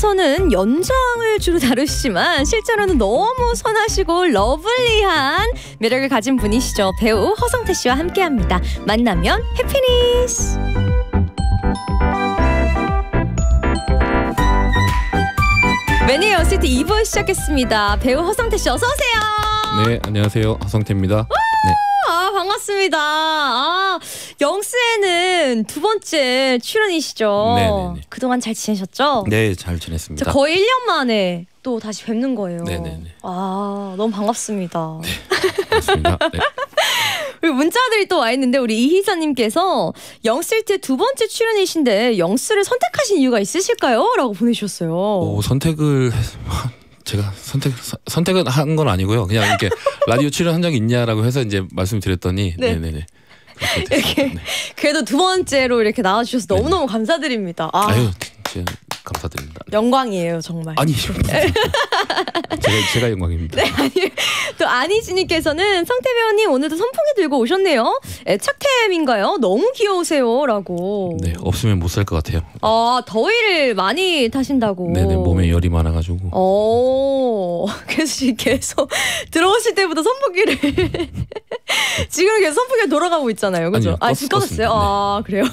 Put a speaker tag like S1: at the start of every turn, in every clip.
S1: 드라마에서는 연장을 주로 다루시지만 실제로는 너무 선하시고 러블리한 매력을 가진 분이시죠. 배우 허성태 씨와 함께합니다. 만나면 해피니스. 매니 어시티 2부 시작했습니다. 배우 허성태 씨 어서 오세요.
S2: 네, 안녕하세요. 허성태입니다. 네.
S1: 아, 반갑습니다. 아, 영스에는 두 번째 출연이시죠. 네네네. 그동안 잘 지내셨죠?
S2: 네, 잘 지냈습니다. 거의
S1: 1년 만에 또 다시 뵙는 거예요. 네네네. 아, 너무 반갑습니다. 네, 반갑습니다. 네. 우리 문자들이 또와 있는데 우리 이희사님께서 영스일트 두 번째 출연이신데 영스를 선택하신 이유가 있으실까요? 라고 보내주셨어요. 오,
S2: 선택을 제가 선택 선택은 한 건 아니고요. 그냥 이렇게 라디오 출연 한 적이 있냐라고 해서 이제 말씀드렸더니 네. 네네네.
S1: 이렇게 네. 그래도 두 번째로 이렇게 나와주셔서 너무너무 감사드립니다. 아. 아유, 감사드립니다. 네. 영광이에요, 정말. 아니 제가,
S2: 제가 영광입니다. 네, 아니
S1: 또 안희진님께서는 성태 배우님 오늘도 선풍기 들고 오셨네요. 애착템인가요? 예, 너무 귀여우세요라고.
S2: 네, 없으면 못 살 것 같아요.
S1: 아 더위를 많이 타신다고. 네네 몸에 열이 많아가지고. 어 계속 계속 들어오실 때부터 선풍기를 지금 계속 선풍기 돌아가고 있잖아요, 그죠? 아 지금 껐어요. 네. 아 그래요.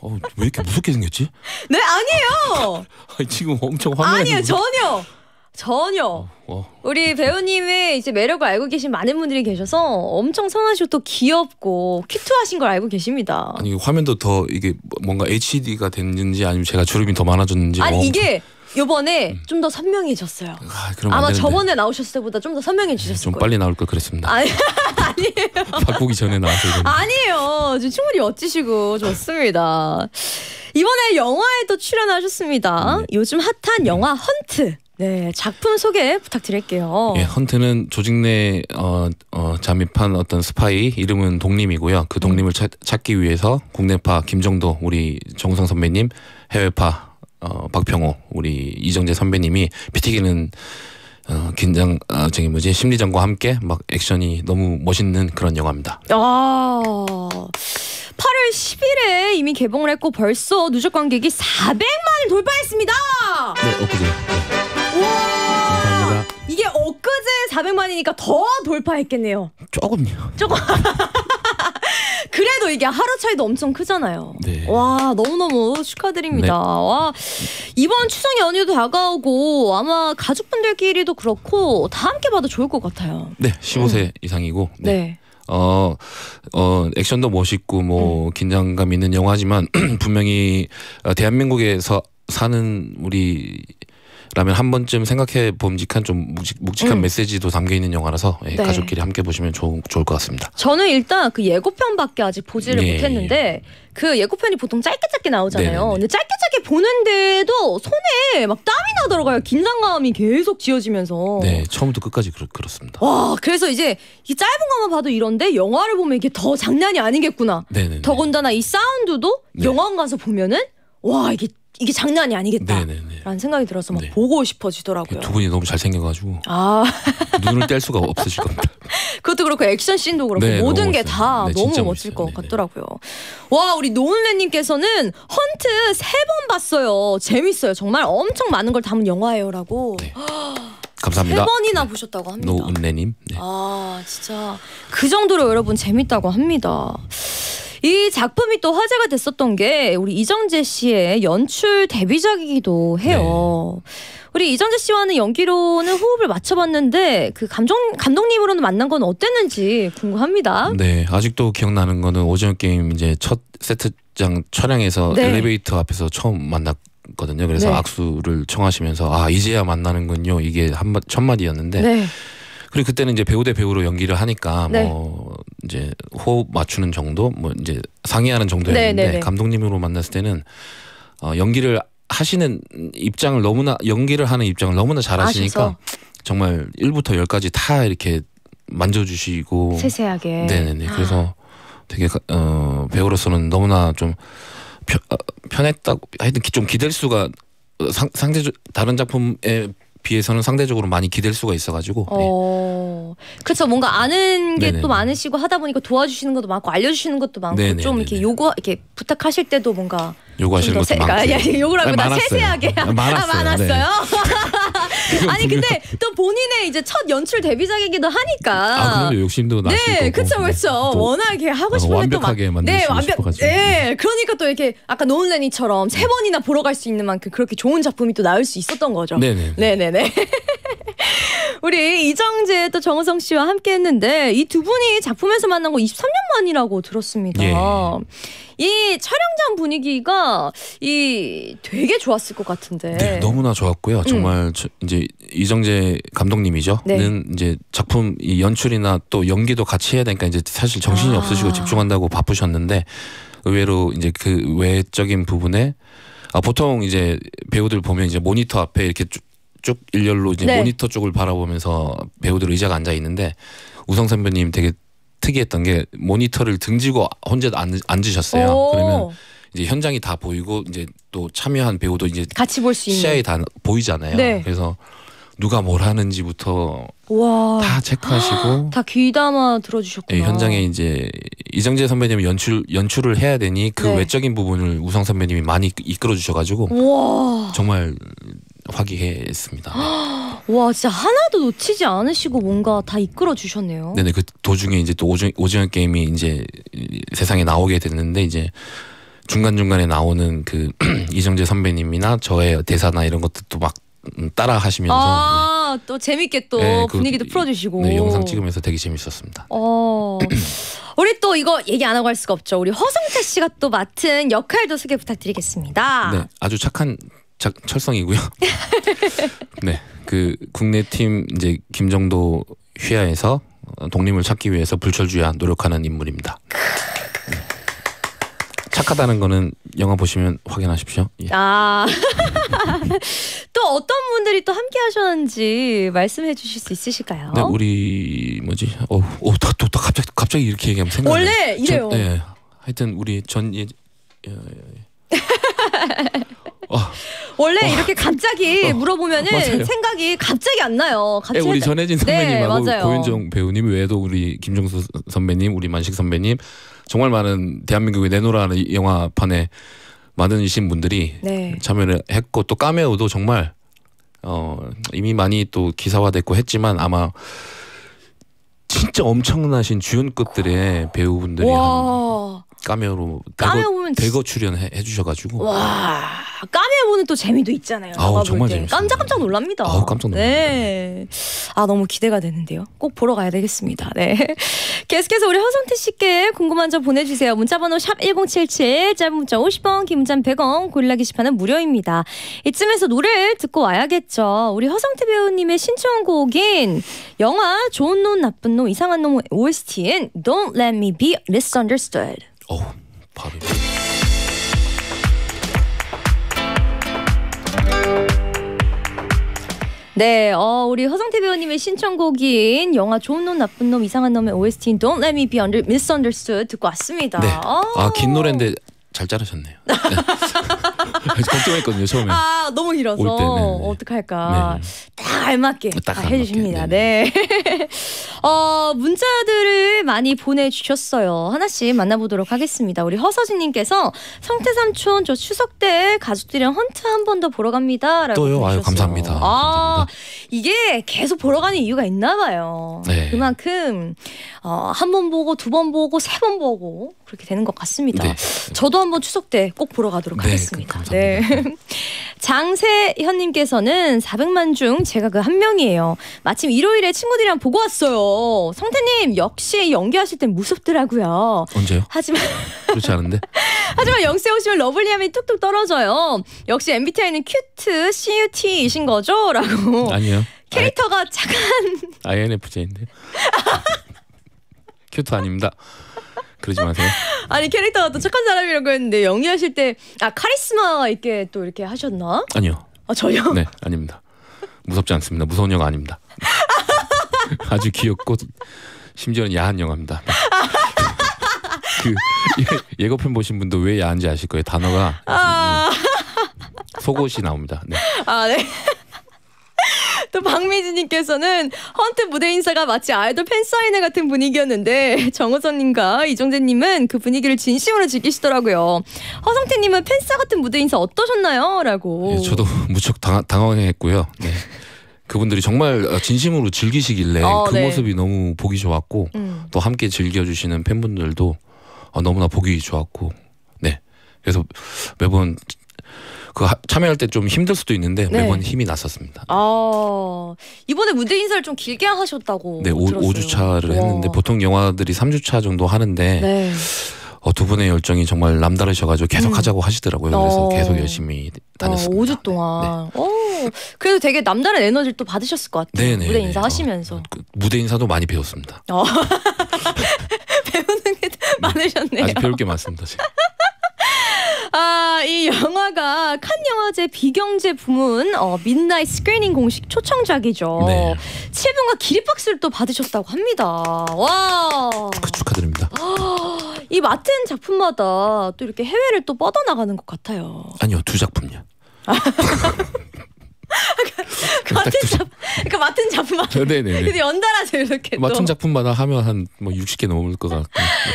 S2: 어, 왜 이렇게 무섭게 생겼지?
S1: 네 아니에요.
S2: 지금 엄청 화면 아니요 전혀
S1: 전혀. 어, 어. 우리 배우님의 이제 매력을 알고 계신 많은 분들이 계셔서 엄청 선하시고 또 귀엽고 큐트하신 걸 알고 계십니다.
S2: 아니 화면도 더 이게 뭔가 HD가 됐는지 아니면 제가 주름이 더 많아졌는지 아니 어, 이게
S1: 요번에 음. 좀더 선명해졌어요. 아, 마 저번에 나오셨을 때보다 좀 더 선명해지셨을 네, 좀 거예요. 빨리
S2: 나올 걸 그랬습니다.
S1: 아니, 에요
S2: 바꾸기 전에 나왔어
S1: 아니에요. 충분히 멋지시고 좋습니다. 이번에 영화에도 출연하셨습니다. 네. 요즘 핫한 네. 영화 헌트. 네, 작품 소개 부탁드릴게요. 예,
S2: 헌트는 조직 내 어, 어, 잠입한 어떤 스파이 이름은 독림이고요. 그 독림을 찾, 찾기 위해서 국내파 김정도 우리 정상 선배님, 해외파 어, 박평호 우리 이정재 선배님이 비티기는 어, 긴장 아, 저기 뭐지 심리전과 함께 막 액션이 너무 멋있는 그런 영화입니다.
S1: 아. 8월 10일에 이미 개봉을 했고 벌써 누적 관객이 400만을 돌파했습니다. 네, 엊그제. 이게 엊그제 400만이니까 더 돌파했겠네요.
S2: 조금요. 조금.
S1: 그래도 이게 하루 차이도 엄청 크잖아요. 네. 와 너무너무 축하드립니다. 네. 와 이번 추석 연휴도 다가오고 아마 가족분들끼리도 그렇고 다 함께 봐도 좋을 것 같아요.
S2: 네, 15세 음. 이상이고. 네. 네. 어, 어, 액션도 멋있고 뭐 음. 긴장감 있는 영화지만 분명히 어, 대한민국에서 사는 우리 라면 한 번쯤 생각해 봄직한 좀 묵직, 한 음. 메시지도 담겨 있는 영화라서 예, 네. 가족끼리 함께 보시면 좋, 좋을 것 같습니다.
S1: 저는 일단 그 예고편밖에 아직 보지를 예, 못했는데 그 예고편이 보통 짧게 짧게 나오잖아요. 네네 근데 짧게 짧게 보는데도 손에 막 땀이 나더라고요. 긴장감이 계속 지어지면서. 네,
S2: 처음부터 끝까지 그렇, 그렇습니다.
S1: 와, 그래서 이제 이 짧은 것만 봐도 이런데 영화를 보면 이게 더 장난이 아니겠구나. 네네네. 더군다나 이 사운드도 네. 영화관 가서 보면은 와 이게 이게 장난이 아니겠다라는 네, 네, 네. 생각이 들어서 막 네. 보고 싶어지더라고요. 두
S2: 분이 너무 잘생겨가지고
S1: 아. 눈을 뗄 수가 없으실 겁니다. 그것도 그렇고 액션 씬도 그렇고 네, 모든 게 다 너무, 게다 네, 너 멋질 것 같더라고요. 와 우리 노은래님께서는 헌트 세 번 봤어요. 재밌어요. 정말 엄청 많은 걸 담은 영화예요라고. 아, 감사합니다. 세 번이나 보셨다고 합니다.
S2: 노은래님.
S1: 아 진짜 그 정도로 여러분 재밌다고 합니다. 이 작품이 또 화제가 됐었던 게 우리 이정재 씨의 연출 데뷔작이기도 해요. 네. 우리 이정재 씨와는 연기로는 호흡을 맞춰봤는데 그 감정 감독님으로는 만난 건 어땠는지 궁금합니다.
S2: 네, 아직도 기억나는 거는 오징어 게임 이제 첫 세트장 촬영에서 네. 엘리베이터 앞에서 처음 만났. 거든요. 그래서 네. 악수를 청하시면서 아 이제야 만나는군요. 이게 한첫 마디였는데 네. 그리고 그때는 이제 배우 대 배우로 연기를 하니까 뭐 네. 이제 호흡 맞추는 정도 뭐 이제 상의하는 정도였는데 네네네. 네, 네. 감독님으로 만났을 때는 어, 연기를 하시는 입장을 너무나 연기를 하는 입장을 너무나 잘하시니까 아셔서. 정말 1부터 10까지 다 이렇게 만져주시고
S1: 세세하게 네네네 네, 아.
S2: 그래서 되게 어, 배우로서는 너무나 좀 편, 어, 편했다고 하여튼 좀 기댈 수가 어, 상, 상대 다른 작품에 비해서는 상대적으로 많이 기댈 수가 있어가지고. 네.
S1: 어... 네. 그렇죠. 뭔가 아는 게 또 많으시고 하다 보니까 도와주시는 것도 많고 알려주시는 것도 많고 네네네네. 좀 이렇게 요구 이렇게 부탁하실 때도 뭔가 요구하시는 것도 많고. 아, 야, 욕을 하고 나 세세하게 많았어요. 아, 아, 많았어요? 네. 아니 근데 또 본인의 이제 첫 연출 데뷔작이기도 하니까. 아 그럼요 욕심도 네, 나시고. 네, 그렇죠, 그렇죠. 워낙에 하고 싶은 완또하 만들 네, 완벽, 싶어가지고. 네, 그러니까 또 이렇게 아까 노은래니처럼 세 네. 번이나 보러 갈 수 있는 만큼 그렇게 좋은 작품이 또 나올 수 있었던 거죠. 네네. 네네네. 네, 우리 이정재 또 정우성 씨와 함께 했는데 이 두 분이 작품에서 만난 거 23년 만이라고 들었습니다. 예. 이 촬영장 분위기가 이 되게 좋았을 것 같은데. 네, 너무나
S2: 좋았고요. 음. 정말 음. 이제 이정재 감독님이죠. 네. 이제 작품 이 연출이나 또 연기도 같이 해야 되니까 이제 사실 정신이 아. 없으시고 집중한다고 바쁘셨는데 의외로 이제 그 외적인 부분에 아 보통 이제 배우들 보면 이제 모니터 앞에 이렇게 쭉쪽 일렬로 이제 네. 모니터 쪽을 바라보면서 배우들 의자가 앉아 있는데 우성 선배님 되게 특이했던 게 모니터를 등지고 혼자 앉, 으셨어요 그러면 이제 현장이 다 보이고 이제 또 참여한 배우도 이제 같이 볼 수 있는 시야에 다 보이잖아요. 네. 그래서 누가 뭘 하는지부터
S1: 우와. 다 체크하시고 다 귀담아 들어주셨구나. 네,
S2: 현장에 이제 이정재 선배님이 연출 연출을 해야 되니 그 네. 외적인 부분을 우성 선배님이 많이 이끌어 주셔가지고 정말 화기했습니다.
S1: 와 진짜 하나도 놓치지 않으시고 뭔가 다 이끌어 주셨네요.
S2: 네네 그 도중에 이제 또 오징, 오징어 게임이 이제 세상에 나오게 됐는데 이제 중간 중간에 나오는 그 이정재 선배님이나 저의 대사나 이런 것들도 막 따라 하시면서
S1: 아, 네. 재밌게 또 네, 그 분위기도 그, 풀어주시고 네, 영상
S2: 찍으면서 되게 재밌었습니다.
S1: 어, 우리 또 이거 얘기 안 하고 할 수가 없죠. 우리 허성태 씨가 또 맡은 역할도 소개 부탁드리겠습니다. 네,
S2: 아주 착한 작, 철성이고요. 네, 그 국내 팀 이제 김정도 휘하에서 어, 독립을 찾기 위해서 불철주야 노력하는 인물입니다. 네. 착하다는 거는 영화 보시면 확인하십시오.
S1: 예. 아. 또 어떤 분들이 또 함께 하셨는지 말씀해 주실 수 있으실까요? 네,
S2: 우리 뭐지? 어, 어, 다, 또, 다 갑자기 갑자기 이렇게 얘기하면 생각 원래 이래요. 전, 네. 예. 하여튼 우리 전 예, 예, 예.
S1: 어. 원래 어. 이렇게 갑자기 어. 물어보면은 맞아요. 생각이 갑자기 안 나요. 갑자기 우리 전혜진 선배님하고 네, 고윤정
S2: 배우님 외에도 우리 김종수 선배님, 우리 만식 선배님 정말 많은 대한민국의 내노라는 영화판에 많으신 분들이 네. 참여를 했고 또 까메오도 정말 어, 이미 많이 또 기사화됐고 했지만 아마 진짜 엄청나신 주연급들의 배우분들이 한 까메오로 대거, 대거 출연해 주셔가지고
S1: 와. 보는 또 재미도 있잖아요. 아우, 정말 재밌 깜짝깜짝 놀랍니다. 아우, 깜짝 놀랍니다. 네. 아 너무 기대가 되는데요. 꼭 보러 가야 되겠습니다. 네. 계속해서 우리 허성태 씨께 궁금한 점 보내주세요. 문자번호 샵 #1077 짧은 문자 50원, 긴 문자 100원, 고릴라 게시판은 무료입니다. 이쯤에서 노래 듣고 와야겠죠. 우리 허성태 배우님의 신청곡인 영화 좋은 놈 나쁜 놈 이상한 놈 OST인 Don't Let Me Be Misunderstood. 어, 바로. 네, 어, 우리 허성태 배우님의 신청곡인 영화 좋은 놈 나쁜 놈 이상한 놈의 OST인 Don't Let Me Be Under, Misunderstood 듣고 왔습니다. 네.
S2: 아긴 노래인데 잘 자르셨네요. 네. 걱정했거든요 처음에.
S1: 아 너무 길어서 네, 네. 어떡할까. 네. 딱 알맞게 딱 아, 해주십니다. 네네. 어 문자들을 많이 보내주셨어요. 하나씩 만나보도록 하겠습니다. 우리 허서진님께서 성태 삼촌 저 추석 때 가족들이랑 헌트 한 번 더 보러 갑니다라고. 또요. 아유 감사합니다. 아 감사합니다. 이게 계속 보러 가는 이유가 있나봐요. 네. 그만큼 어, 한번 보고 두 번 보고 세 번 보고 그렇게 되는 것 같습니다. 저도 한번 추석 때 꼭 보러 가도록 네, 하겠습니다. 네. 장세현님께서는 400만 중 제가 그 한 명이에요. 마침 일요일에 친구들이랑 보고 왔어요. 성태님 역시 연기하실 땐 무섭더라고요. 언제요? 하지만 그렇지 않은데. 하지만 영세 오시면 러블리함이 툭툭 떨어져요. 역시 MBTI는 큐트 CUT이신 거죠?라고. 아니요. 캐릭터가 I... 착한.
S2: INFJ인데. 큐트 아닙니다. 그러지 마세요.
S1: 아니 캐릭터가 또 착한 사람이라고 했는데 연기하실 때 아 카리스마 있게 또 이렇게 하셨나? 아니요.
S2: 아 전혀. 네 아닙니다. 무섭지 않습니다. 무서운 영화 아닙니다. 아주 귀엽고 심지어는 야한 영화입니다. 네. 그 예, 고편 보신 분도 왜 야한지 아실 거예요. 단어가
S1: 아... 음,
S2: 속옷이 나옵니다.
S1: 네. 아 네. 또 박미진님께서는 헌트 무대 인사가 마치 아이돌 팬사인회 같은 분위기였는데 정호선님과 이종재님은 그 분위기를 진심으로 즐기시더라고요. 허성태님은 팬사 같은 무대 인사 어떠셨나요? 라고. 네, 저도 무척
S2: 당, 당황했고요. 네. 그분들이 정말 진심으로 즐기시길래 어, 그 네. 모습이 너무 보기 좋았고 음. 또 함께 즐겨주시는 팬분들도 어, 너무나 보기 좋았고 네 그래서 매번 그 참여할 때 좀 힘들 수도 있는데 네. 매번 힘이 났었습니다.
S1: 아 이번에 무대 인사를 좀 길게 하셨다고.
S2: 네, 오, 주차를 했는데 보통 영화들이 3주차 정도 하는데 네. 어, 두 분의 열정이 정말 남다르셔가지고 계속 음. 하자고 하시더라고요. 그래서 어. 계속 열심히
S1: 다녔습니다. 어, 5주 동안. 네. 오, 어, 그래도 되게 남다른 에너지를 또 받으셨을 것 같아요. 네네, 무대 인사 하시면서. 어, 그
S2: 무대 인사도 많이 배웠습니다.
S1: 어. 배우는 게 네. 많으셨네요. 아주
S2: 배울 게 많습니다. 지금.
S1: 아, 이 영화가 칸 영화제 비경제 부문 어, 민나잇 스크리닝 공식 초청작이죠. 네. 분과 기립박수를 또 받으셨다고 합니다. 와. 그 축하, 드립니다 아, 이 맡은 작품마다 또 이렇게 해외를 또 뻗어나가는 것 같아요. 아니요, 두 작품요. 같은 작 그러니까 맡은 작품마다. 네네. 근데 네. 연달아서 이렇게 맡은
S2: 작품마다 하면 한뭐 60개 넘을 것 같고.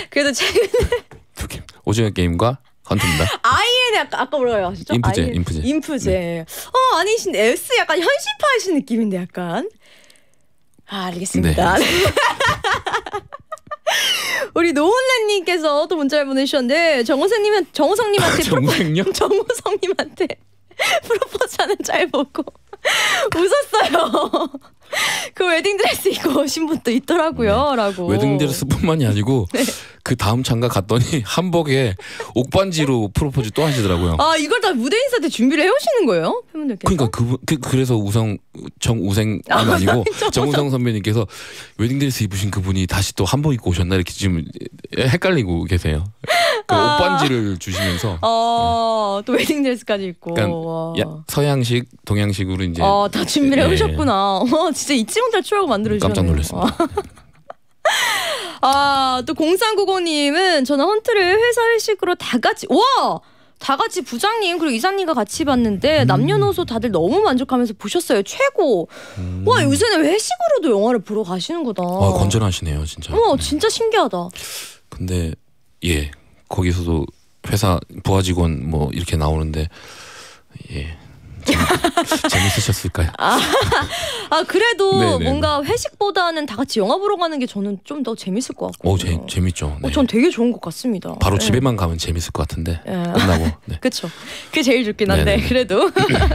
S1: 그래도 최근에
S2: 두 개. 오징어 게임과
S1: 컨트입니다. IN 아까 아까 뭐라고 하셨죠? 인프제, IN, 인프제. 인프제. 네. 어 아니 S 약간 현실파이신 느낌인데 약간. 아, 알겠습니다. 네. 우리 노은래님께서 또 문자를 보내주셨는데 정호생님은 정호성님한테 정생요? 정호성님한테 프로포즈하는 짤 보고 웃었어요. 그 웨딩드레스 입고 오신 분도 있더라고요. 네. 라고.
S2: 웨딩드레스뿐만이 아니고 네. 그 다음 장가 갔더니 한복에 옥반지로 프로포즈 또 하시더라고요.
S1: 아 이걸 다 무대 인사 때 준비를 해오시는 거예요? 팬분들께서?
S2: 그러니까 그, 그 그래서 우성 정우생 아, 니고 정우성 선배님께서 웨딩드레스 입으신 그분이 다시 또 한복 입고 오셨나 이렇게 지금 헷갈리고 계세요.
S1: 그 아. 옷반지를
S2: 주시면서
S1: 어, 네. 또 웨딩드레스까지 입고 그러니까
S2: 서양식 동양식으로 이제 아, 다 준비를 예.
S1: 해오셨구나. 네. 진짜 잊지 못할 추억을 만들어주셨네요. 깜짝 놀랐습니다. 아, 또 0395님은 저는 헌트를 회사 회식으로 다 같이 와! 다 같이 부장님 그리고 이사님과 같이 봤는데 음. 남녀노소 다들 너무 만족하면서 보셨어요. 최고. 음. 와 요새는 회식으로도 영화를 보러 가시는구나. 아
S2: 건전하시네요 진짜. 어
S1: 네. 진짜 신기하다.
S2: 근데 예 거기서도 회사 부하 직원 뭐 이렇게 나오는데 예 재밌으셨을까요?
S1: 아, 아 그래도 네네네. 네, 네. 뭔가 회식보다는 다 같이 영화 보러 가는 게 저는 좀 더 재밌을 것 같고.
S2: 오, 재, 밌죠 어, 네. 어,
S1: 전 되게 좋은 것 같습니다. 바로 예. 집에만
S2: 가면 재밌을 것 같은데 예.
S1: 네. 끝나고. 네. 그렇죠. 그게 제일 좋긴 한데 네네네. 네, 그래도.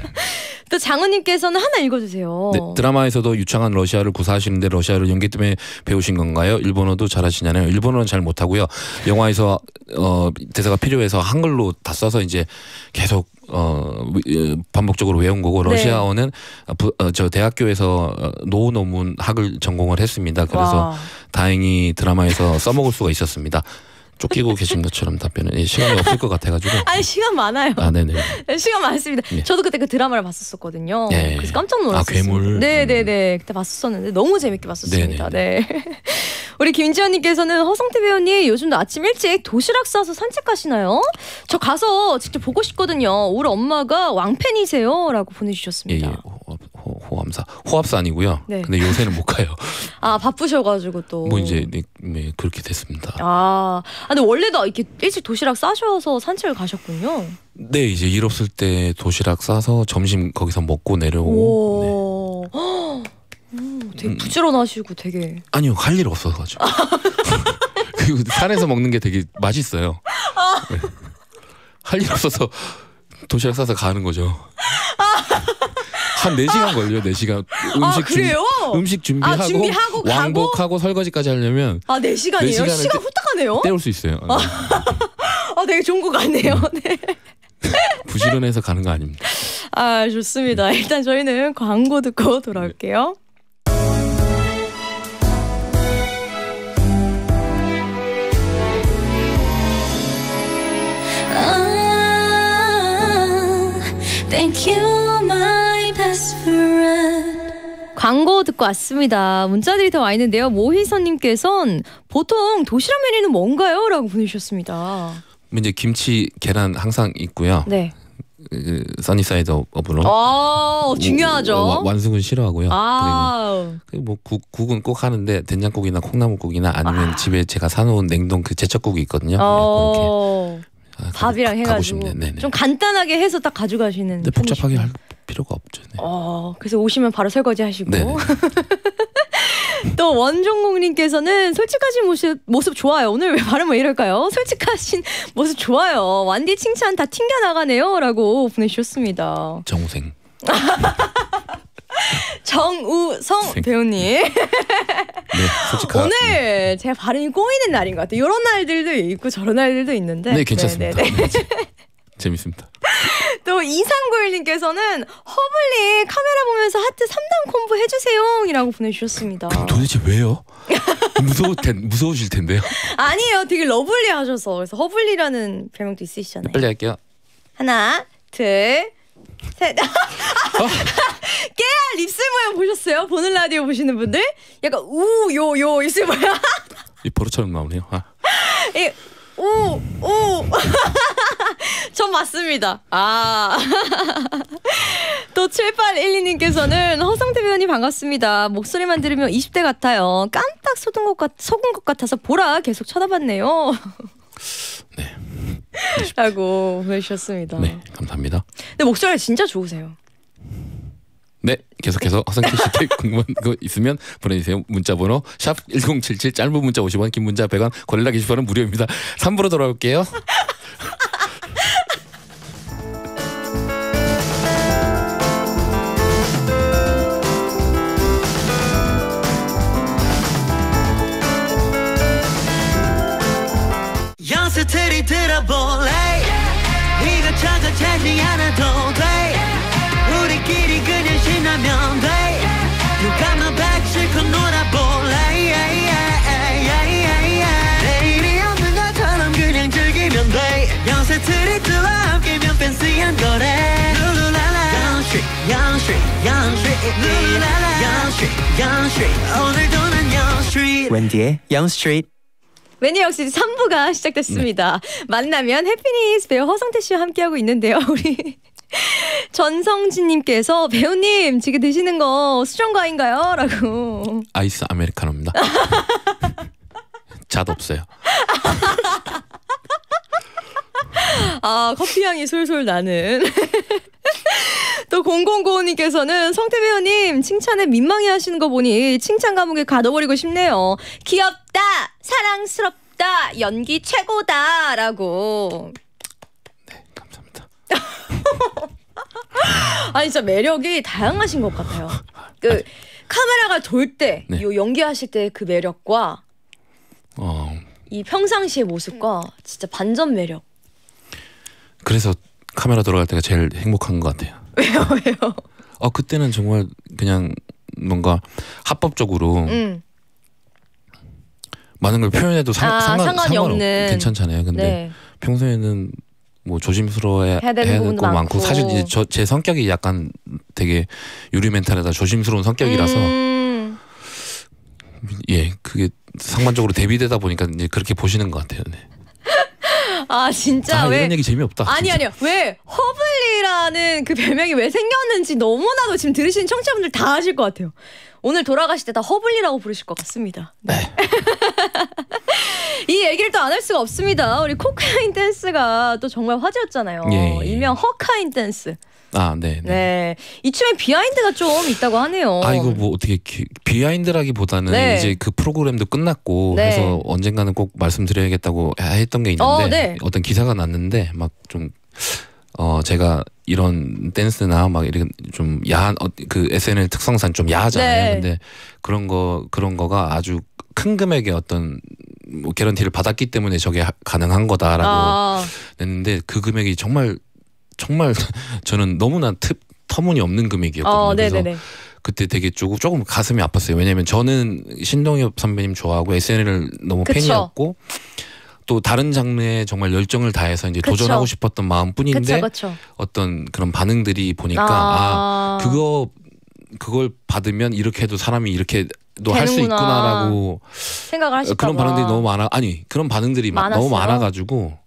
S1: 또 장우님께서는 하나 읽어주세요. 네,
S2: 드라마에서도 유창한 러시아를 구사하시는데 러시아를 연기 때문에 배우신 건가요? 일본어도 잘하시냐요? 일본어는 잘 못하고요. 영화에서 어, 대사가 필요해서 한글로 다 써서 이제 계속 어 예, 반복적으로 외운 거고 네. 러시아어는 네. 부, 어, 저 대학교에서 어, 노 논문 학을 전공을 했습니다. 그래서 와. 다행히 드라마에서 써먹을 수가 있었습니다. 쫓기고 계신 것처럼 답변을 예, 시간이 없을 것 같아가지고
S1: 아니 시간 많아요. 아 네네 네, 시간 많습니다. 예. 저도 그때 그 드라마를 봤었거든요. 었 예. 그래서 깜짝 놀랐어요. 아 괴물. 네네네 네, 음. 그때 봤었었는데 너무 재밌게 봤었습니다. 네네네. 네. 우리 김지현님께서는 허성태 배우님 요즘도 아침 일찍 도시락 싸서 산책하시나요? 저 가서 직접 보고 싶거든요. 우리 엄마가 왕팬이세요라고 보내주셨습니다. 예, 예.
S2: 호합, 사 호합사 아니고요. 네. 근데 요새는 못 가요.
S1: 아 바쁘셔가지고 또. 뭐 이제
S2: 네, 네, 그렇게 됐습니다.
S1: 아, 아 근데 원래도 이렇게 일찍 도시락 싸셔서 산책을 가셨군요.
S2: 네 이제 일 없을 때 도시락 싸서 점심 거기서 먹고
S1: 내려오고. 오. 네. 음, 되게 음, 음. 부지런하시고 되게
S2: 아니요 할 일없어가지 그리고 산에서 먹는 게 되게 맛있어요. 아. 네. 할일 없어서 도시락 싸서 가는 거죠. 한 4시간 걸려요, 4시간. 아, 음식 아, 그래요? 준, 음식 준비하고, 아, 준비하고 왕복하고 설거지까지 하려면 아, 4시간이에요? 4시간 시간
S1: 후딱하네요. 때울 수 있어요. 아, 아 되게 좋은 거 같네요. 음. 네.
S2: 부지런해서 가는 거 아닙니다.
S1: 아, 좋습니다. 일단 저희는 광고 듣고 돌아올게요. 광고 듣고 왔습니다. 문자들이 더 와 있는데요. 모희선님께서는 보통 도시락 메뉴는 뭔가요? 라고 보내주셨습니다.
S2: 이제 김치, 계란 항상 있고요. 네. 그 써니사이드 업으로.
S1: 아 어, 중요하죠. 오,
S2: 완숙은 싫어하고요.
S1: 아
S2: 그리고 그 뭐 국, 국은 꼭 하는데 된장국이나 콩나물국이나 아니면 아 집에 제가 사놓은 냉동 그 제철국이 있거든요. 이렇게
S1: 어. 아, 밥이랑 해가지고 좀 간단하게 해서 딱 가져가시는. 근데
S2: 복잡하게 할 필요가
S1: 없죠. 네. 어, 그래서 오시면 바로 설거지 하시고. 또 원종국님께서는 솔직하신 모습 모습 좋아요. 오늘 왜 발음 왜 이럴까요? 솔직하신 모습 좋아요. 완디 칭찬 다 튕겨 나가네요라고 보내주셨습니다. 정생. 정우성 배우님 솔직한. 오늘 제 발음이 꼬이는 날인 것 같아요. 이런 날들도 있고 저런 날들도 있는데. 네, 괜찮습니다. 네, 네, 네. 네, 네.
S2: 재밌습니다.
S1: 또 2391님께서는 허블리 카메라 보면서 하트 3단 콤보 해주세요 이라고 보내주셨습니다. 그
S2: 도대체 왜요? 무서울 텐, 무서우실 텐데요.
S1: 아니에요. 되게 러블리 하셔서 그래서 허블리라는 별명도 있으시잖아요. 빨리 할게요. 하나, 둘, 셋. 어? 깨알 입술 모양 보셨어요? 보는 라디오 보시는 분들? 약간 우요요 요 입술 모양. 이 버릇처럼 나오네요. 아. 이 오, 오. 저 맞습니다. 아. 또 7812님께서는 허성태 변이 반갑습니다. 목소리만 들으면 20대 같아요. 깜빡 속은 것, 같, 속은 것 같아서 보라 계속 쳐다봤네요. 네. 라고 보내주셨습니다. 네, 감사합니다. 근데 목소리가 진짜 좋으세요.
S2: 네, 계속해서 네. 허상태 씨께 궁금한 거 있으면 보내주세요. 문자번호 샵 1077, 짧은 문자 50원, 긴 문자 100원, 권리라 게시판은 무료입니다. 3부로 돌아올게요.
S1: 들어볼래 eh? 이거 찾아 채지 않아도 돼 우리끼리 그냥 신나면 돼 유감만 밝히고 놀아볼래 내일이 없는 것처럼 그냥 즐기면 돼
S2: 영세 트리트와 함께면 팬시한 거래 룰루랄라 Young Street,
S1: Young Street, Young Street 룰루랄라 Young Street, Young Street 오늘도 난 Young Street
S2: 웬디의 Young Street
S1: 매니 역시 3부가 시작됐습니다. 네. 만나면 해피니스 배우 허성태 씨와 함께하고 있는데요. 우리 전성진님께서 배우님 지금 드시는 거 수정과인가요? 라고
S2: 아이스 아메리카노입니다. 잣 없어요.
S1: 아 커피 향이 솔솔 나는 공공고은님께서는 성태 배우님 칭찬에 민망해 하시는 거 보니 칭찬 감옥에 가둬버리고 싶네요. 귀엽다, 사랑스럽다, 연기 최고다라고. 네, 감사합니다. 아니 진짜 매력이 다양하신 것 같아요. 그 카메라가 돌 때, 네. 요 연기하실 때 그 매력과 어... 이 평상시의 모습과 진짜 반전 매력.
S2: 그래서 카메라 돌아갈 때가 제일 행복한 것 같아요.
S1: 왜요 왜요?
S2: 아 그때는 정말 그냥 뭔가 합법적으로 음. 많은 걸 표현해도 상, 아, 상관, 상관이 상관 없는 괜찮잖아요. 근데 네. 평소에는 뭐 조심스러워야 해야 되는 거 많고. 많고, 사실 이제 저, 제 성격이 약간 되게 유리 멘탈에다 조심스러운 성격이라서
S1: 음.
S2: 예 그게 상반적으로 대비되다 보니까 이제 그렇게 보시는 것 같아요. 네.
S1: 아 진짜 아, 왜 이런 얘기 재미없다. 아니 진짜. 아니요 왜 허블리라는 그 별명이 왜 생겼는지 너무나도 지금 들으시는 청취자분들 다 아실 것 같아요. 오늘 돌아가실 때 다 허블리라고 부르실 것 같습니다. 네. 이 얘기를 또 안 할 수가 없습니다. 우리 코카인 댄스가 또 정말 화제였잖아요. 예. 예. 일명 허카인 댄스. 아, 네, 네. 네. 이쯤에 비하인드가 좀 있다고 하네요. 아, 이거
S2: 뭐 어떻게 비하인드라기보다는 네. 이제 그 프로그램도 끝났고 네. 해서 언젠가는 꼭 말씀드려야겠다고 했던 게 있는데 어, 네. 떤 기사가 났는데 막 좀 어, 제가 이런 댄스나 막 이런 좀 야한 어, 그 SNL 특성상 좀 야하잖아요. 네. 근데 그런 거 그런 거가 아주 큰 금액의 어떤 뭐 개런티를 받았기 때문에 저게 하, 가능한 거다라고 아. 냈는데 그 금액이 정말 정말 저는 너무나 트, 터무니없는 금액이었거든요. 어, 그래서 그때 되게 조금, 조금 가슴이 아팠어요. 왜냐하면 저는 신동엽 선배님 좋아하고 SNL을 너무 그쵸. 팬이었고 또 다른 장르에 정말 열정을 다해서 이제 그쵸. 도전하고 싶었던 마음뿐인데 그쵸, 어떤 그런 반응들이 보니까 아, 아 그거 그걸 받으면 이렇게 해도 사람이 이렇게 도할 수 있구나라고
S1: 생각을 하시 그런 반응들이 너무
S2: 많아 아니 그런 반응들이 많았어요? 너무 많아가지고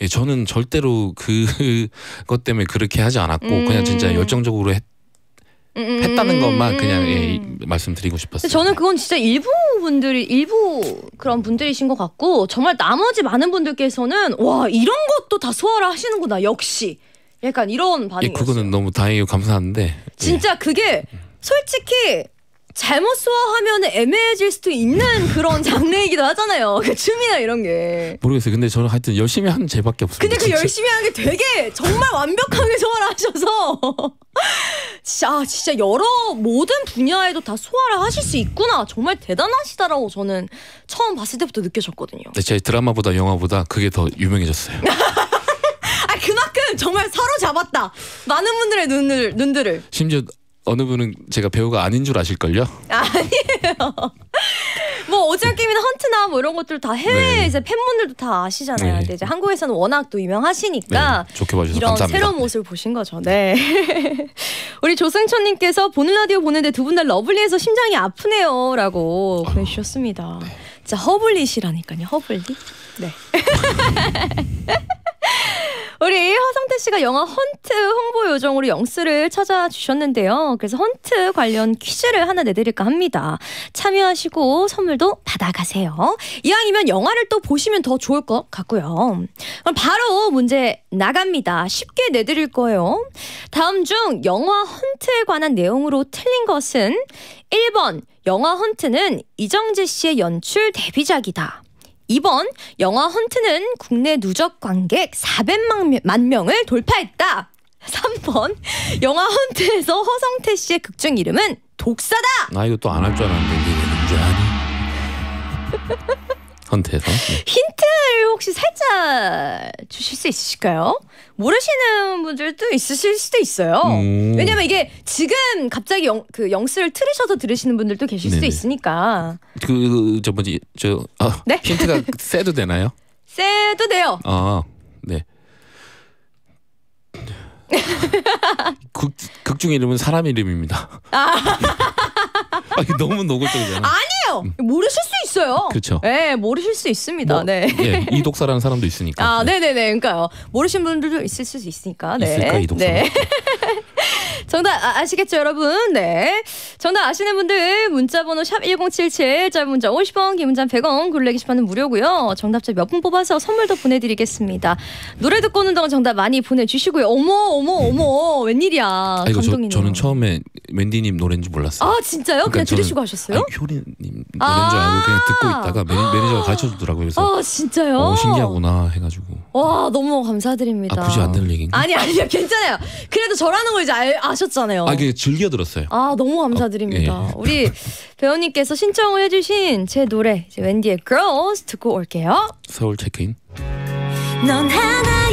S2: 예, 저는 절대로 그것 때문에 그렇게 하지 않았고 음. 그냥 진짜 음. 열정적으로 했.
S1: 음. 했다는 것만 그냥 예,
S2: 음. 말씀드리고 싶었어요.
S1: 저는 그건 진짜 일부 분들이 일부 그런 분들이신 것 같고 정말 나머지 많은 분들께서는 와 이런 것도 다 소화를 하시는구나 역시 약간 이런 반응 예,
S2: 그거는 너무 다행이고 감사한데. 예.
S1: 진짜 예. 그게 솔직히 잘못 소화하면 애매해질 수도 있는 그런 장르이기도 하잖아요. 그 춤이나 이런 게.
S2: 모르겠어요. 근데 저는 하여튼 열심히 하는 제밖에
S1: 없어요. 근데 그 진짜. 열심히 하는 게 되게 정말 완벽하게 소화를 하셔서 진짜 아, 진짜 여러 모든 분야에도 다 소화를 하실 수 있구나. 정말 대단하시다라고 저는 처음 봤을 때부터 느껴졌거든요.
S2: 네, 제 드라마보다 영화보다 그게 더 유명해졌어요. 아
S1: 그만큼 정말 사로잡았다. 많은 분들의 눈을 눈들을.
S2: 심지어 어느 분은 제가 배우가 아닌 줄 아실걸요? 아니에요.
S1: 뭐 오징어 게임이나 헌트나 뭐 이런 것들 다 해외 네. 이제 팬분들도 다 아시잖아요. 네. 근데 이제 한국에서는 워낙 또 유명하시니까 네. 좋게
S2: 봐주셔서 이런 감사합니다. 새로운
S1: 모습을 보신 거죠. 네. 우리 조승천님께서 보는 라디오 보는데 두 분 다 러블리해서 심장이 아프네요라고 보내주셨습니다. 진짜 네. 허블리시라니까요. 허블리. 네. 우리 허성태 씨가 영화 헌트 홍보 요정으로 영수를 찾아주셨는데요. 그래서 헌트 관련 퀴즈를 하나 내드릴까 합니다. 참여하시고 선물도 받아가세요. 이왕이면 영화를 또 보시면 더 좋을 것 같고요. 그럼 바로 문제 나갑니다. 쉽게 내드릴 거예요. 다음 중 영화 헌트에 관한 내용으로 틀린 것은 1번 영화 헌트는 이정재 씨의 연출 데뷔작이다. 2번 영화 헌트는 국내 누적 관객 400만 명을 돌파했다. 3번 영화 헌트에서 허성태 씨의 극중 이름은 독사다.
S2: 나 이거 또 안 할 줄 알았는데 이게 뭔지
S1: 아니? 헌트에서 네. 힌트를 혹시 살짝 주실 수 있으실까요? 모르시는 분들도 있으실 수도 있어요. 음. 왜냐면 이게 지금 갑자기 영, 그 영스를 틀으셔서 들으시는 분들도 계실 네네. 수도 있으니까.
S2: 그저 그, 뭐지 저 아, 네? 힌트가 세도 되나요?
S1: 세도 돼요.
S2: 아 네. 극, 극중 이름은 사람 이름입니다. 아. 아 너무 노골적이잖아.
S1: 아니에요. 모르실 수 있어요. 그렇죠. 네, 모르실 수 있습니다. 뭐, 네. 예,
S2: 이독사라는 사람도 있으니까.
S1: 아, 네, 네, 네. 그러니까요. 모르신 분들도 있을 수 있으니까. 네. 있을까 이독사. 네. 정답 아, 시겠죠 여러분? 네. 정답 아시는 분들 문자 번호 샵1077 짧은 문자 50원 긴 문자 100원 굴레 게시판은 무료고요. 정답자 몇 분 뽑아서 선물도 보내드리겠습니다. 노래 듣고 오는 동안 정답 많이 보내주시고요. 어머 어머 네. 어머 웬일이야. 아, 이거 감 저, 는
S2: 처음에 웬디님 노래인 줄 몰랐어요. 아 진짜요? 그러니까 그냥 들으시고
S1: 하셨어요? 효리님 노래인 줄 아.
S2: 알고 그냥 듣고 있다가 매니, 아. 저가 가르쳐 주더라고요. 그래서 아
S1: 진짜요? 어,
S2: 신기하구나 해가지고.
S1: 와 너무 감사드립니다. 아, 굳이 안
S2: 되는 얘기인가? 아니
S1: 아니요 괜찮아요. 그래도 저라는 거 이제 아, 아셨잖아요. 아 이게
S2: 즐겨 들었어요.
S1: 아 너무 감사드립니다. 어, 예. 우리 배우님께서 신청을 해주신 제 노래 이제 웬디의 Girls 듣고 올게요.
S2: 서울 체크인.
S1: 넌 하나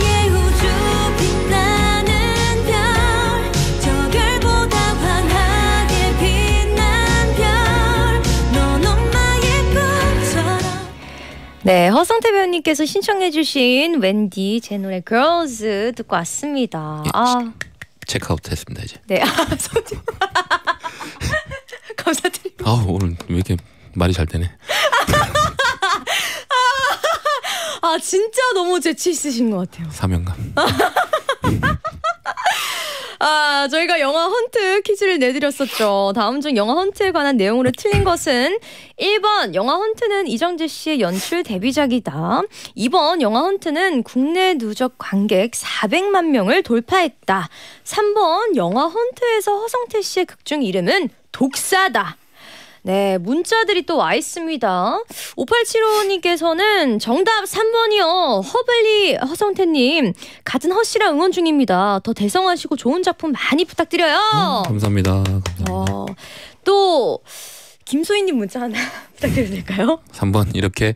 S1: 네, 허성태 배우님께서 신청해주신 웬디 제 노래 Girls 듣고 왔습니다. 예, 아.
S2: 체크아웃 했습니다
S1: 이제. 네, 아, 손님. 감사드립니다.
S2: 아 오늘 왜 이렇게 말이 잘 되네.
S1: 아 진짜 너무 재치 있으신 것 같아요. 사명감. 아, 저희가 영화 헌트 퀴즈를 내드렸었죠. 다음 중 영화 헌트에 관한 내용으로 틀린 것은 1번 영화 헌트는 이정재 씨의 연출 데뷔작이다. 2번 영화 헌트는 국내 누적 관객 400만 명을 돌파했다. 3번 영화 헌트에서 허성태 씨의 극중 이름은 독사다. 네, 문자들이 또 와 있습니다. 5875님께서는 정답 3번이요. 허블리 허성태님, 같은 허씨랑 응원 중입니다. 더 대성하시고 좋은 작품 많이 부탁드려요. 음,
S2: 감사합니다. 감사합니다.
S1: 어, 또, 김소희님 문자 하나 부탁드려도 될까요?
S2: 3번, 이렇게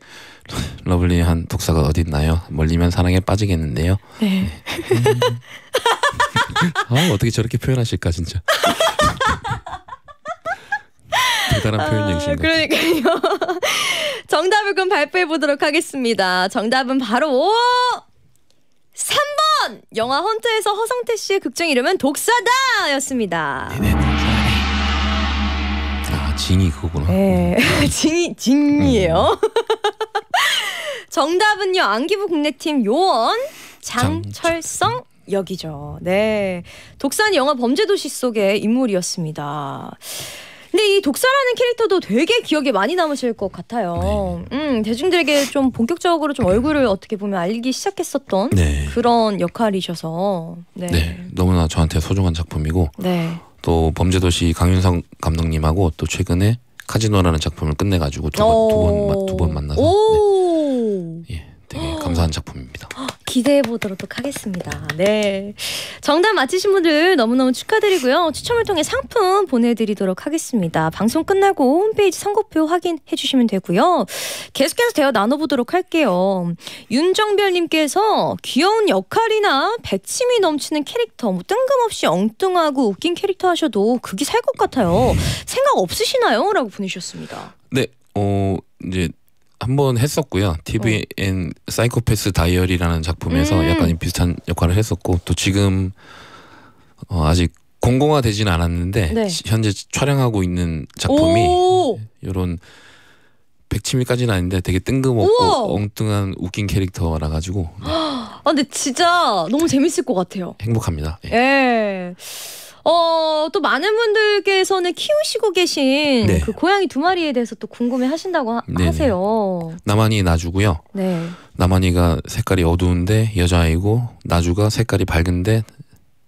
S2: 러블리한 독사가 어디있나요 멀리면 사랑에 빠지겠는데요. 네. 네. 음. 아, 어떻게 저렇게 표현하실까, 진짜. 대단한 표현 양식.
S1: 그러니까요. 정답을 그럼 발표해 보도록 하겠습니다. 정답은 바로 3번 영화 헌터에서 허성태 씨의 극중 이름은 독사다였습니다. 아 징이 그거구나. 네, 징이 징이에요. 음. 정답은요 안기부 국내팀 요원 장철성 역이죠. 네, 독산 영화 범죄도시 속의 인물이었습니다. 근데 이 독사라는 캐릭터도 되게 기억에 많이 남으실 것 같아요. 네. 음, 대중들에게 좀 본격적으로 좀 얼굴을 어떻게 보면 알기 시작했었던 네. 그런 역할이셔서 네.
S2: 네. 너무나 저한테 소중한 작품이고 네. 또 범죄도시 강윤성 감독님하고 또 최근에 카지노라는 작품을 끝내가지고 두번
S1: 두번 두번 만나서 네. 예, 되게 감사한 작품입니다. 기대해 보도록 하겠습니다. 네. 정답 맞히신 분들 너무너무 축하드리고요. 추첨을 통해 상품 보내드리도록 하겠습니다. 방송 끝나고 홈페이지 선곡표 확인해 주시면 되고요. 계속해서 대화 나눠보도록 할게요. 윤정별님께서 귀여운 역할이나 백치미 넘치는 캐릭터, 뭐 뜬금없이 엉뚱하고 웃긴 캐릭터 하셔도 그게 살 것 같아요. 생각 없으시나요? 라고 보내주셨습니다.
S2: 네. 어, 이제 한번 했었고요. TVN 어. 사이코패스 다이어리라는 작품에서 음. 약간 비슷한 역할을 했었고 또 지금 어, 아직 공공화 되진 않았는데 네. 현재 촬영하고 있는 작품이 이런 백치미까지는 아닌데 되게 뜬금없고 우와. 엉뚱한 웃긴 캐릭터라 가지고.
S1: 네. 아 근데 진짜 너무 재밌을 것 같아요. 행복합니다. 예. 예. 어, 또 많은 분들께서는 키우시고 계신 네. 그 고양이 두 마리에 대해서 또 궁금해 하신다고 하, 네네. 하세요.
S2: 나만이 나주고요. 네. 나만이가 색깔이 어두운데 여자아이고 나주가 색깔이 밝은데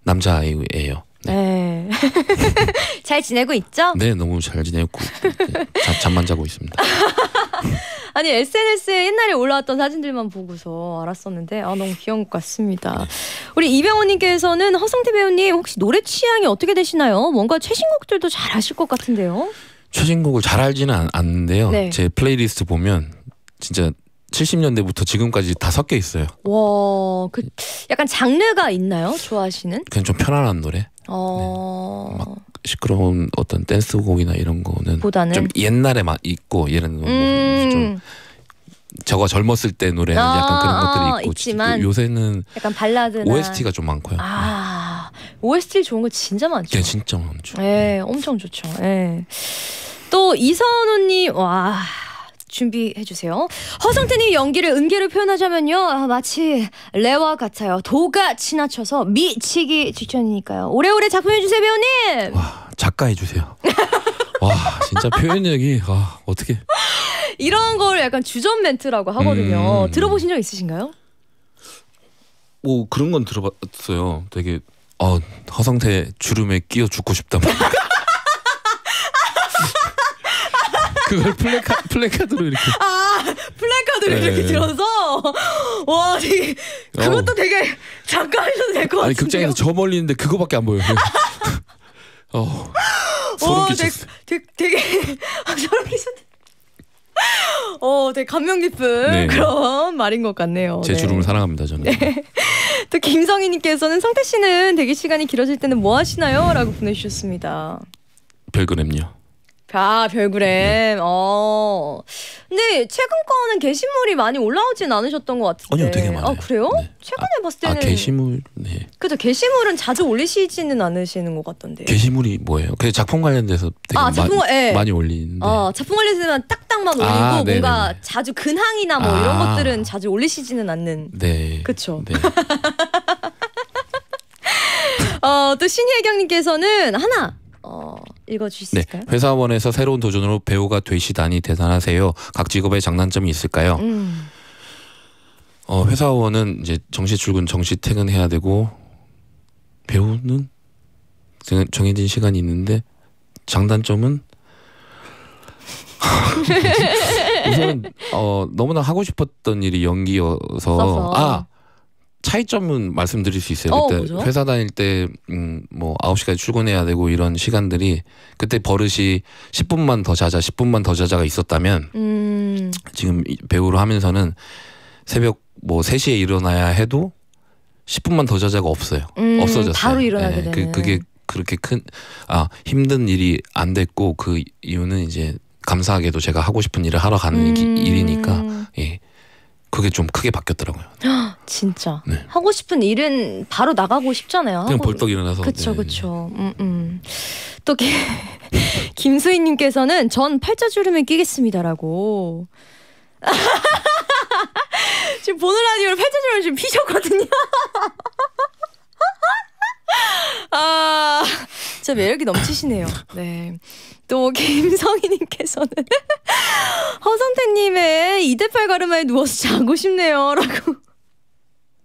S2: 남자아이예요.
S1: 네. 네. 잘 지내고 있죠?
S2: 네, 너무 잘 지내고 네, 잠, 잠만 자고 있습니다.
S1: 아니 SNS에 옛날에 올라왔던 사진들만 보고서 알았었는데 아 너무 귀여운 것 같습니다. 네. 우리 이병호님께서는 허성태 배우님 혹시 노래 취향이 어떻게 되시나요? 뭔가 최신곡들도 잘 아실 것 같은데요.
S2: 최신곡을 잘 알지는 않, 는데요제 네. 플레이리스트 보면 진짜 70년대부터 지금까지 다 섞여 있어요.
S1: 와, 그 약간 장르가 있나요? 좋아하시는?
S2: 그냥 좀 편안한 노래.
S1: 어... 네. 막
S2: 시끄러운 어떤 댄스곡이나 이런 거는 보다는? 좀 옛날에 막 있고 예를 들어
S1: 뭐 음. 좀
S2: 저거 젊었을 때 노래는 아, 약간 그런 아, 것들이 있고 있지만 요새는
S1: 약간 발라드나 OST가 좀 많고요. 아 네. OST 좋은 거 진짜 많죠. 예, 진짜 많죠. 예, 네. 엄청 좋죠. 예. 또 이선우님 와 준비해 주세요. 허성태님 연기를 은계로 표현하자면요 아, 마치 레와 같아요. 도가 지나쳐서 미치기 직전이니까요. 오래오래 작품해 주세요 배우님. 와
S2: 작가 해주세요. 와 진짜 표현력이 아, 어떻게
S1: 이런 걸 약간 주전 멘트라고 하거든요. 음... 들어보신 적 있으신가요?
S2: 뭐 그런 건 들어봤어요. 되게 어, 허성태 주름에 끼어 죽고 싶다. 그걸 플래카, 플래카드로 이렇게.
S1: 아, 플래카드로 네. 이렇게 들어서? 와, 되게, 그것도 어. 되게 잠깐 하셔도 될 것 같아요. 아니, 극장에서
S2: 저 멀리 있는데 그거밖에 안 보여요.
S1: 어. 소름 어, 끼쳤어. 되게, 아, 소름 끼쳤네. 어, 되게 감명 깊은 네. 그런 말인 것 같네요. 제 네. 주름을
S2: 네. 사랑합니다, 저는.
S1: 네. 또 김성희님께서는 성태 씨는 대기 시간이 길어질 때는 뭐 하시나요?라고 보내주셨습니다.
S2: 별거램요.
S1: 아, 별그램. 어. 근데 최근 거는 게시물이 많이 올라오진 않으셨던 것 같은데. 아니요, 되게 많아요. 아, 그래요? 네. 최근에 아, 봤을 때는. 아, 게시물, 네. 그죠, 게시물은 자주 올리시지는 않으시는 것 같던데.
S2: 게시물이 뭐예요? 그 작품 관련돼서 되게 아, 작품, 마, 예. 많이 올리는데.
S1: 어, 아, 작품 관련돼서만 딱딱만 올리고 아, 뭔가 자주 근황이나 뭐 이런 아. 것들은 자주 올리시지는 않는. 네. 그쵸. 네. 어, 또 신혜경님께서는 하나 읽어주실 네. 까요
S2: 회사원에서 새로운 도전으로 배우가 되시다니 대단하세요. 각 직업의 장단점이 있을까요? 음. 어, 회사원은 이제 정시 출근, 정시 퇴근해야 되고 배우는 정해진 시간이 있는데 장단점은 우선 어, 너무나 하고 싶었던 일이 연기여서 써서. 아 차이점은 말씀드릴 수 있어요. 어, 그때 어, 회사 다닐 때음뭐 아홉 시까지 출근해야 되고 이런 시간들이 그때 버릇이 십분만더 자자, 십분만더 자자가 있었다면
S1: 음.
S2: 지금 배우로 하면서는 새벽 뭐 세시에 일어나야 해도 십분만더 자자가 없어요. 음, 없어졌어요. 바로 일어나게 네, 되는. 그, 그게 그렇게 큰 아 힘든 일이 안 됐고 그 이유는 이제 감사하게도 제가 하고 싶은 일을 하러 가는 음. 일이니까 예. 그게 좀 크게 바뀌었더라고요.
S1: 진짜. 네. 하고 싶은 일은 바로 나가고 싶잖아요. 그냥 하고... 벌떡 일어나서. 그렇죠, 네. 그렇죠. 음, 음. 또 기... 김수희님께서는 전 팔자주름에 끼겠습니다라고. 지금 보는 라디오를 팔자주름 지금 피셨거든요. 아, 진짜 매력이 넘치시네요. 네. 또 김성희님께서는 허성태님의 이대팔 가르마에 누워서 자고 싶네요라고.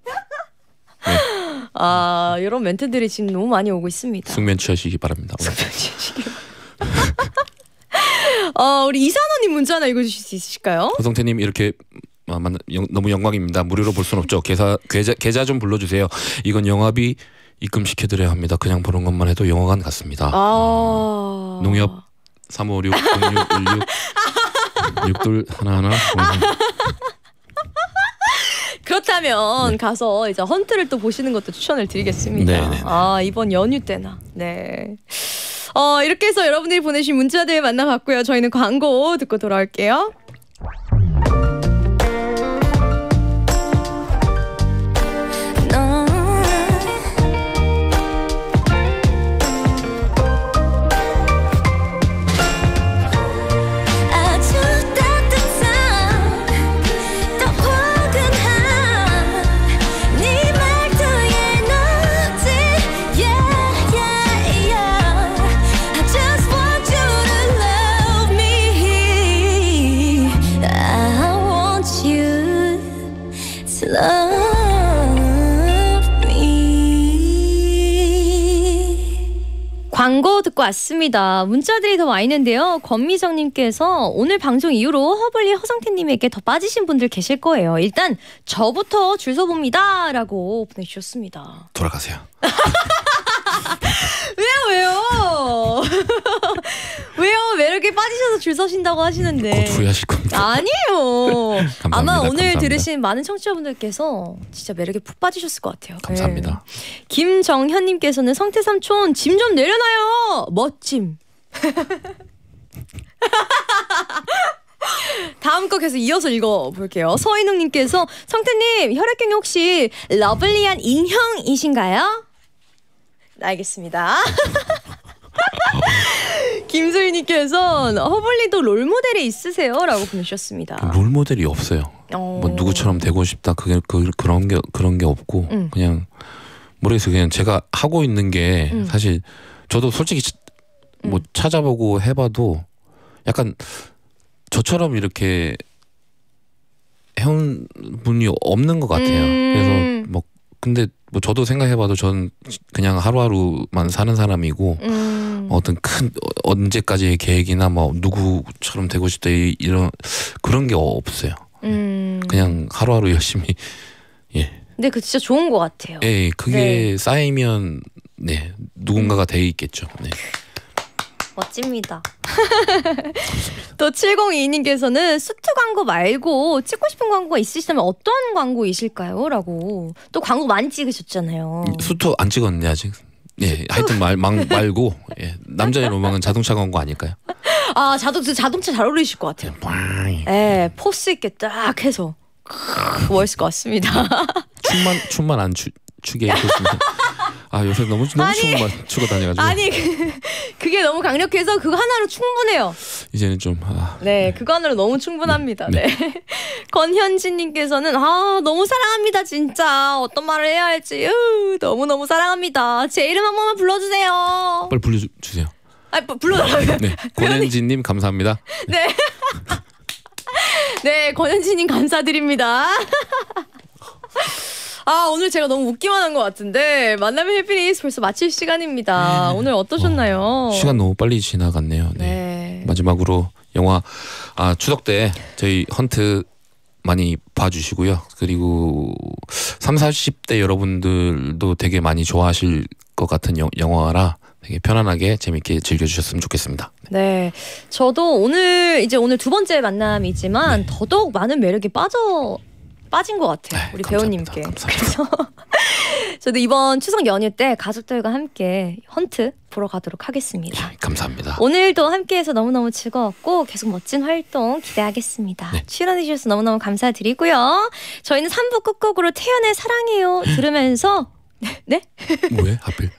S1: 네. 아 이런 멘트들이 지금 너무 많이 오고 있습니다.
S2: 숙면 취하시기 바랍니다. 숙면
S1: 취하시기. 어 우리 이산원님 문자 하나 읽어주실 수 있으실까요?
S2: 허성태님 이렇게 아, 만, 영, 너무 영광입니다. 무료로 볼 순 없죠. 계좌, 계좌 계좌 좀 불러주세요. 이건 영업이 입금시켜드려야 합니다. 그냥 보는 것만 해도 영화관 같습니다.
S1: 아... 음,
S2: 농협 356 0616 육돌 하나
S1: 그렇다면 네. 가서 이제 헌트를 또 보시는 것도 추천을 드리겠습니다. 네네네. 네, 네. 아 이번 연휴 때나 네. 어 이렇게 해서 여러분들이 보내신 문자들 만나봤고요. 저희는 광고 듣고 돌아올게요. 맞습니다. 문자들이 더 와 있는데요. 권미정님께서 오늘 방송 이후로 허블리 허성태님에게 더 빠지신 분들 계실 거예요. 일단 저부터 줄 서봅니다. 라고 보내주셨습니다.
S2: 돌아가세요.
S1: 왜요, 왜요? 왜요? 매력에 빠지셔서 줄 서신다고 하시는데. 뭐 후회하실 겁니다. 아니에요. 아마 오늘 감사합니다. 들으신 많은 청취자분들께서 진짜 매력에 푹 빠지셨을 것 같아요. 감사합니다. 네. 김정현님께서는 성태 삼촌 짐 좀 내려놔요. 멋짐. 다음 거 계속 이어서 읽어볼게요. 서인웅님께서 성태님 혈액형이 혹시 러블리한 인형이신가요? 알겠습니다. 김소희님께서 허블리도 롤모델이 있으세요?라고 보내주셨습니다.
S2: 그 롤모델이 없어요. 어... 뭐 누구처럼 되고 싶다 그게 그, 그런 게 그런 게 없고 음. 그냥 모르겠어요. 그냥 제가 하고 있는 게 음. 사실 저도 솔직히 뭐 찾아보고 해봐도 약간 저처럼 이렇게 해온 분이 없는 것 같아요. 음. 그래서 뭐 근데 뭐 저도 생각해봐도 전 그냥 하루하루만 사는 사람이고. 음. 음. 어떤 큰 언제까지의 계획이나 뭐 누구처럼 되고 싶다 이런 그런 게 없어요. 예. 음. 그냥 하루하루 열심히
S1: 예. 네, 그 진짜 좋은 것 같아요.
S2: 예, 예, 그게 네. 쌓이면 네 누군가가 음. 돼 있겠죠. 네.
S1: 멋집니다. 또 7022님께서는 수트 광고 말고 찍고 싶은 광고가 있으시다면 어떤 광고이실까요? 라고 또 광고 많이 찍으셨잖아요.
S2: 수트 안찍었는 아직. 예, 하여튼 말, 막, 말고 예, 남자의 로망은 자동차 가 온 거 아닐까요?
S1: 아 자동차 자동차 잘 어울리실 것 같아요. 예, 포스 있게 쫙 해서 멋있을 것 같습니다. 네.
S2: 춤만 춤만 안 추, 추게 해줬습니다. 아 요새 너무 너무 아 추운 맛 추고 다녀가지고 아니
S1: 그, 게 너무 강력해서 그거 하나로 충분해요.
S2: 이제는 좀 아,
S1: 네, 네. 그거 하나로 너무 충분합니다. 네. 네. 네. 건현진님께서는 아 너무 사랑합니다 진짜 어떤 말을 해야 할지 으, 너무 너무 사랑합니다. 제 이름 한 번만 불러주세요.
S2: 빨리 불러주세요.
S1: 아 뭐, 불러달라고요.
S2: 네 권현진님 감사합니다.
S1: 네. 네 권현진님 감사드립니다. 아 오늘 제가 너무 웃기만 한 것 같은데 만남의 해피리스 벌써 마칠 시간입니다. 네. 오늘 어떠셨나요? 어, 시간
S2: 너무 빨리 지나갔네요. 네. 네. 마지막으로 영화 아 추석 때 저희 헌트 많이 봐주시고요. 그리고 3, 40대 여러분들도 되게 많이 좋아하실 것 같은 영, 영화라 되게 편안하게 재밌게 즐겨주셨으면 좋겠습니다.
S1: 네, 저도 오늘 이제 오늘 두 번째 만남이지만 네. 더더욱 많은 매력에 빠져 빠진 것 같아요. 네, 우리 감사 배우님께. 감사합니다. 그래서 저도 이번 추석 연휴 때 가족들과 함께 헌트 보러 가도록 하겠습니다. 예, 감사합니다. 오늘도 함께해서 너무너무 즐거웠고 계속 멋진 활동 기대하겠습니다. 네. 출연해 주셔서 너무너무 감사드리고요. 저희는 3부 끝곡으로 태연의 사랑해요 음. 들으면서 네? 왜 하필?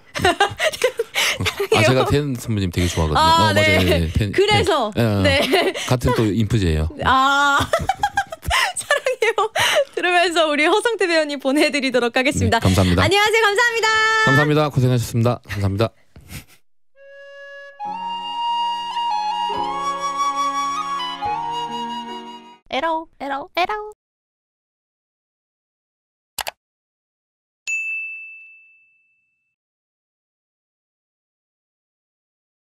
S1: 아 제가
S2: 태연 선배님 되게 좋아하거든요. 아, 어, 네. 맞아요. 네. 예, 팬, 예, 그래서 네. 네. 같은 또 인프제예요.
S1: 아. 사랑해요. 들으면서 우리 허성태 배우님 보내드리도록 하겠습니다. 네, 감사합니다. 안녕하세요. 감사합니다.
S2: 감사합니다. 고생하셨습니다. 감사합니다. 에러 에러 에러